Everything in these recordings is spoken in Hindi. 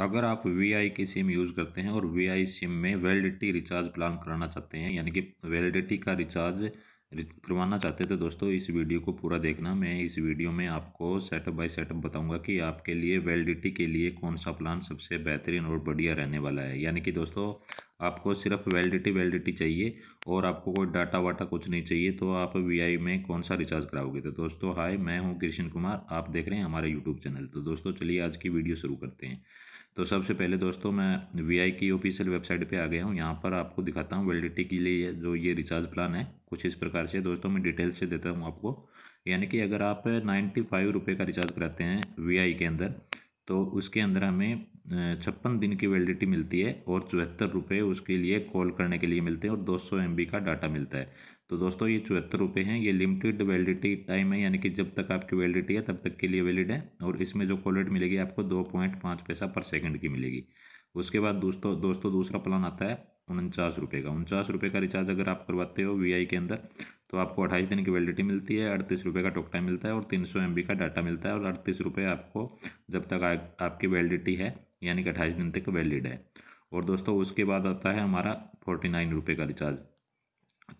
अगर आप वी आई की सिम यूज़ करते हैं और वी आई सिम में वैलिडिटी रिचार्ज प्लान कराना चाहते हैं यानी कि वैलिडिटी का रिचार्ज करवाना चाहते हैं तो दोस्तों इस वीडियो को पूरा देखना मैं इस वीडियो में आपको सेटअप बाय सेटअप बताऊंगा कि आपके लिए वैलिडिटी के लिए कौन सा प्लान सबसे बेहतरीन और बढ़िया रहने वाला है यानी कि दोस्तों आपको सिर्फ वैलिडिटी वैलिडिटी चाहिए और आपको कोई डाटा वाटा कुछ नहीं चाहिए तो आप वी में कौन सा रिचार्ज कराओगे तो दोस्तों हाय मैं हूँ कृष्ण कुमार आप देख रहे हैं हमारा यूट्यूब चैनल तो दोस्तों चलिए आज की वीडियो शुरू करते हैं तो सबसे पहले दोस्तों मैं वी की ऑफिशियल वेबसाइट पर आ गया हूँ यहाँ पर आपको दिखाता हूँ वैलिडिटी के लिए जो ये रिचार्ज प्लान है कुछ इस प्रकार से दोस्तों मैं डिटेल से देता हूँ आपको यानी कि अगर आप नाइन्टी फाइव रुपये का रिचार्ज कराते हैं वी के अंदर तो उसके अंदर हमें छप्पन दिन की वैलिडिटी मिलती है और चौहत्तर रुपये उसके लिए कॉल करने के लिए मिलते हैं और 200 सौ का डाटा मिलता है तो दोस्तों ये चौहत्तर रुपये हैं ये लिमिटेड वैलिडिटी टाइम है यानी कि जब तक आपकी वैलिडिटी है तब तक के लिए वैलिड है और इसमें जो कॉल रेट मिलेगी आपको दो पॉइंट पाँच पैसा पर सेकेंड की मिलेगी उसके बाद दोस्तों दोस्तों दूसरा प्लान आता है उनचास रुपये का उनचास रुपये का रिचार्ज अगर आप करवाते हो वी के अंदर तो आपको अट्ठाईस दिन की वैलिडिटी मिलती है अड़तीस रुपये का टॉक टाइम मिलता है और तीन सौ का डाटा मिलता है और अड़तीस रुपये आपको जब तक आ, आपकी वैलिडिटी है यानी कि अट्ठाईस दिन तक वैलिड है और दोस्तों उसके बाद आता है हमारा फोर्टी नाइन रुपये का रिचार्ज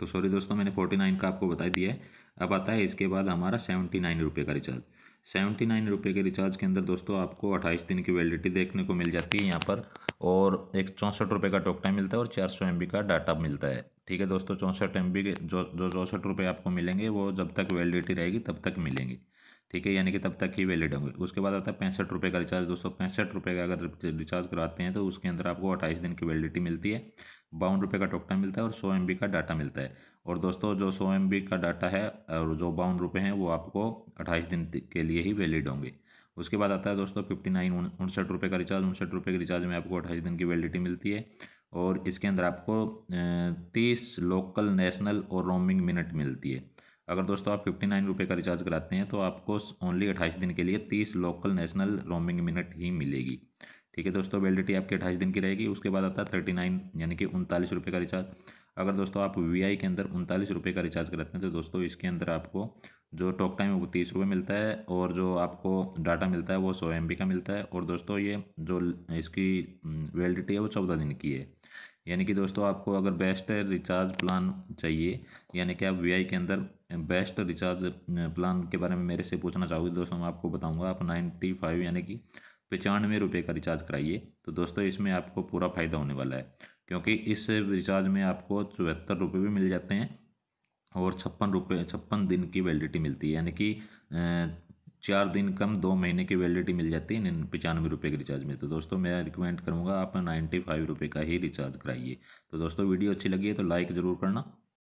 तो सॉरी दोस्तों मैंने फोर्टी नाइन का आपको बता दिया है अब आता है इसके बाद हमारा सेवेंटी नाइन रुपये का रिचार्ज सेवेंटी नाइन रुपये के रिचार्ज के अंदर दोस्तों आपको अट्ठाईस दिन की वैलिडिटी देखने को मिल जाती है यहाँ पर और एक चौंसठ रुपये का टोकटा मिलता है और चार सौ एम बी का डाटा मिलता है ठीक है दोस्तों चौंसठ एम बी के जो जो चौंसठ रुपये आपको मिलेंगे वो जब तक वैलिडिटी रहेगी तब तक मिलेंगी ठीक है यानी कि तब तक ही वैलिड होंगे उसके बाद आता है पैंसठ रुपये का रिचार्ज दोस्तों पैंसठ रुपये का अगर रिचार्ज कराते हैं तो उसके अंदर आपको अट्ठाईस दिन की वैलिडिटी मिलती है बावन रुपये का टोकटा मिलता है और सौ एम का डाटा मिलता है और दोस्तों जो सौ एम का डाटा है और जो बावन रुपये हैं वो आपको अट्ठाईस दिन के लिए ही वैलिड होंगे उसके बाद आता है दोस्तों फिफ्टी नाइन उनसठ रुपये का रिचार्ज उनसठ रुपये के रिचार्ज में आपको अट्ठाईस दिन की वैलिडिटी मिलती है और इसके अंदर आपको तीस लोकल नेशनल और रोमिंग मिनट मिलती है अगर दोस्तों आप फिफ्टी नाइन रुपये का रिचार्ज कराते हैं तो आपको ओनली अट्ठाईस दिन के लिए तीस लोकल नेशनल रोमिंग मिनट ही मिलेगी ठीक है दोस्तों वैलिडिटी आपकी अट्ठाईस दिन की रहेगी उसके बाद आता है थर्टी नाइन यानी कि उनतालीस रुपये का रिचार्ज अगर दोस्तों आप वी के अंदर उनतालीस रुपये का रिचार्ज कराते हैं तो दोस्तों इसके अंदर आपको जो टॉक टाइम है वो तीस रुपये मिलता है और जो आपको डाटा मिलता है वो सौ एम का मिलता है और दोस्तों ये जो इसकी वैलिडिटी है वो चौदह दिन की है यानी कि दोस्तों आपको अगर बेस्ट रिचार्ज प्लान चाहिए यानी कि आप वी के अंदर बेस्ट रिचार्ज प्लान के बारे में मेरे से पूछना चाहोगे दोस्तों मैं आपको बताऊंगा आप नाइन्टी फाइव यानी कि पचानवे रुपये का रिचार्ज कराइए तो दोस्तों इसमें आपको पूरा फ़ायदा होने वाला है क्योंकि इस रिचार्ज में आपको चौहत्तर रुपये भी मिल जाते हैं और छप्पन रुपये छप्पन दिन की वैलिडिटी मिलती है यानी कि चार दिन कम दो महीने की वैलिडिटी मिल जाती है पचानवे रुपये के रिचार्ज में तो दोस्तों मैं रिकमेंड करूँगा आप नाइन्टी फाइव रुपये का ही रिचार्ज कराइए तो दोस्तों वीडियो अच्छी लगी है तो लाइक ज़रूर करना